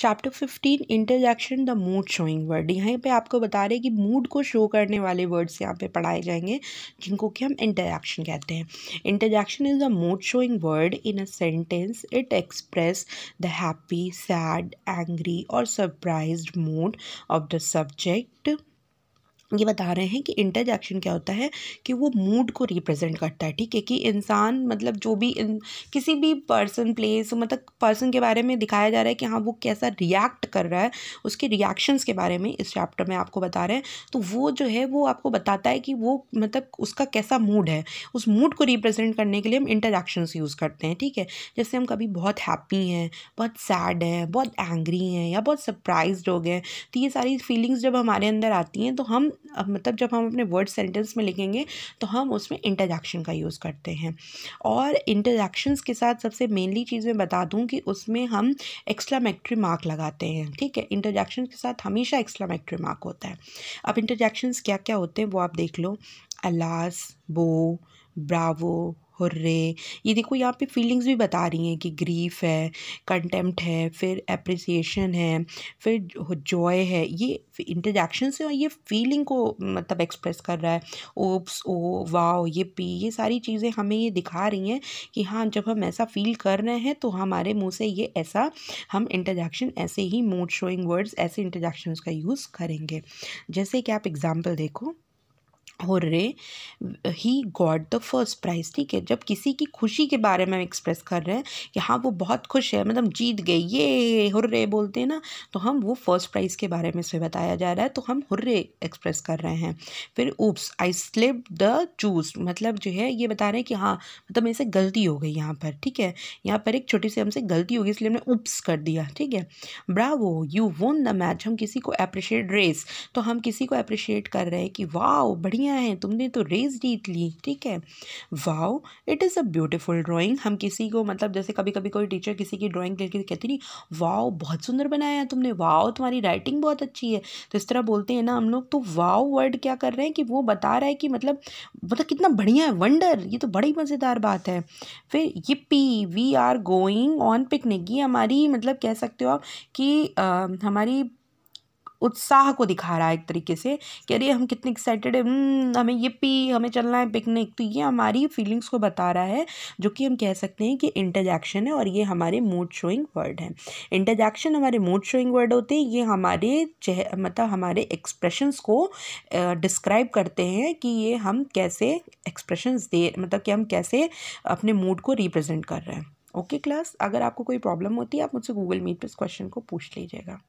chapter fifteen interjection the mood showing word यहाँ पे आपको बता रहे हैं कि मूड को शो करने वाले वर्ड्स यहाँ पे पढ़ाए जाएंगे जिनको कि हम इंटरजेक्शन कहते हैं interjection is the mood showing word in a sentence it express the happy sad angry और surprise mood of the subject ये बता रहे हैं कि इंटरजैक्शन क्या होता है कि वो मूड को रिप्रेजेंट करता है ठीक है कि इंसान मतलब जो भी इन, किसी भी पर्सन प्लेस मतलब पर्सन के बारे में दिखाया जा रहा है कि हाँ वो कैसा रिएक्ट कर रहा है उसके रिएक्शंस के बारे में इस चैप्टर में आपको बता रहे हैं तो वो जो है वो आपको बताता है कि वो मतलब उसका कैसा मूड है उस मूड को रिप्रेजेंट करने के लिए हम इंटरजैक्शंस यूज़ करते हैं ठीक है जैसे हम कभी बहुत हैप्पी हैं बहुत सैड हैं बहुत एंग्री हैं या बहुत सरप्राइज हो गए तो ये सारी फीलिंग्स जब हमारे अंदर आती हैं तो हम अब मतलब जब हम अपने वर्ड सेंटेंस में लिखेंगे तो हम उसमें इंटरजैक्शन का यूज़ करते हैं और इंटरजैक्शंस के साथ सबसे मेनली चीज़ मैं बता दूँ कि उसमें हम एक्सक्लामेट्री मार्क लगाते हैं ठीक है इंटरजैक्शन के साथ हमेशा एक्सक्लामेट्री मार्क होता है अब इंटरजैक्शंस क्या क्या होते हैं वो आप देख लो अलास बो ब्रावो हुर्रे ये देखो यहाँ पे फीलिंग्स भी बता रही हैं कि ग्रीफ है कंटेम्प्ट है फिर अप्रिसिएशन है फिर जॉय है ये इंटरजैक्शन से और ये फीलिंग को मतलब एक्सप्रेस कर रहा है oops oh wow yippee ये सारी चीज़ें हमें ये दिखा रही हैं कि हाँ जब हम ऐसा फील कर रहे हैं तो हमारे मुँह से ये ऐसा हम इंटरजैक्शन ऐसे ही मूड शोइंग वर्ड्स ऐसे इंटरजैक्शन का यूज़ करेंगे जैसे कि आप एग्ज़ाम्पल देखो और he got the first prize ठीक है जब किसी की खुशी के बारे में हम एक्सप्रेस कर रहे हैं कि हाँ वो बहुत खुश है मतलब जीत गए ये हुर्रे बोलते हैं ना तो हम वो फर्स्ट प्राइज़ के बारे में से बताया जा रहा है तो हम हुर्रे एक्सप्रेस कर रहे हैं फिर oops I slip the choose मतलब जो है ये बता रहे हैं कि हाँ मतलब मेरे से गलती हो गई यहाँ पर ठीक है यहाँ पर एक छोटी सी हमसे गलती हो गई इसलिए हमने उप्स कर दिया ठीक है bravo you won the match हम किसी को अप्रिशिएट रेस तो हम किसी को अप्रिशिएट कर रहे हैं कि वाह बढ़िया दुनिया है तुमने तो रेस जीत ली ठीक है wow it is a beautiful drawing हम किसी को मतलब जैसे कभी कभी कोई टीचर किसी की ड्राॅइंग लेकर कहती नहीं वाओ बहुत सुंदर बनाया है तुमने वाओ तुम्हारी राइटिंग बहुत अच्छी है तो इस तरह बोलते हैं ना हम लोग तो वाओ वर्ड क्या कर रहे हैं कि वो बता रहा है कि मतलब मतलब कितना बढ़िया है वंडर ये तो बड़ी मज़ेदार बात है फिर yippee we are going on picnic ये हमारी मतलब कह सकते हो आप कि आ, हमारी उत्साह को दिखा रहा है एक तरीके से कि अरे हम कितने एक्साइटेड है हम्म, हमें ये पी हमें चलना है पिकनिक तो ये हमारी फीलिंग्स को बता रहा है जो कि हम कह सकते हैं कि इंटरजैक्शन है और ये हमारे मूड शोइंग वर्ड है इंटरजैक्शन हमारे मूड शोइंग वर्ड होते हैं ये हमारे चह मतलब हमारे एक्सप्रेशंस को डिस्क्राइब करते हैं कि ये हम कैसे एक्सप्रेशंस दे मतलब कि हम कैसे अपने मूड को रिप्रेजेंट कर रहे हैं ओके okay, क्लास अगर आपको कोई प्रॉब्लम होती है आप मुझसे गूगल मीट पर इस क्वेश्चन को पूछ लीजिएगा